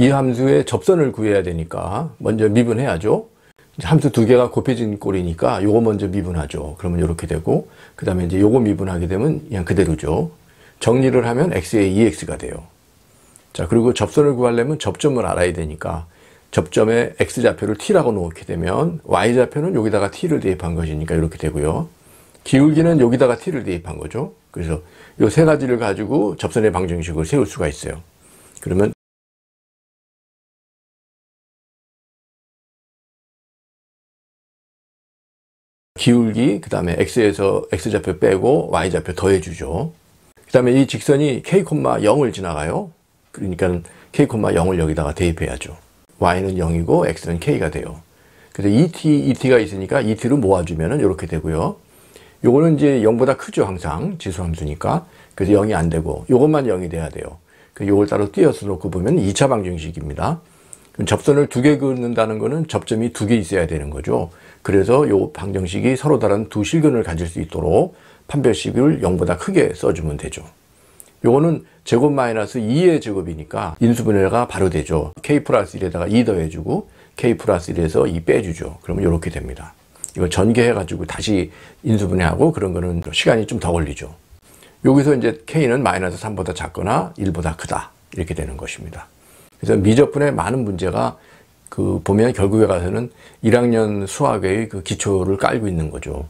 이함수의 접선을 구해야 되니까 먼저 미분해야죠. 함수 두 개가 곱해진 꼴이니까 요거 먼저 미분하죠. 그러면 이렇게 되고 그 다음에 이제 요거 미분하게 되면 그냥 그대로죠. 정리를 하면 x의 2x가 e 돼요. 자 그리고 접선을 구하려면 접점을 알아야 되니까 접점에 x좌표를 t라고 놓게 되면 y좌표는 여기다가 t를 대입한 것이니까 이렇게 되고요. 기울기는 여기다가 t를 대입한 거죠. 그래서 요 세 가지를 가지고 접선의 방정식을 세울 수가 있어요. 그러면 기울기, 그 다음에 X에서 X좌표 빼고 Y좌표 더해주죠. 그 다음에 이 직선이 K,0을 지나가요. 그러니까 K,0을 여기다가 대입해야죠. Y는 0이고 X는 K가 돼요. 그래서 ET, ET가 있으니까 ET로 모아주면 은 이렇게 되고요. 요거는 이제 0보다 크죠 항상 지수함수니까 그래서 0이 안되고 요것만 0이 돼야 돼요 그 요걸 따로 띄어서 놓고 보면 2차 방정식입니다 접선을 두 개 긋는다는 것은 접점이 두 개 있어야 되는 거죠. 그래서 요 방정식이 서로 다른 두 실근을 가질 수 있도록 판별식을 0보다 크게 써주면 되죠. 요거는 제곱 마이너스 2의 제곱이니까 인수분해가 바로 되죠. k 플러스 1에다가 2 더해주고 k 플러스 1에서 2 빼주죠. 그러면 이렇게 됩니다. 이걸 전개해가지고 다시 인수분해하고 그런 거는 시간이 좀 더 걸리죠. 여기서 이제 k는 마이너스 3보다 작거나 1보다 크다 이렇게 되는 것입니다. 그래서 미적분의 많은 문제가 그 보면 결국에 가서는 1학년 수학의 그 기초를 깔고 있는 거죠.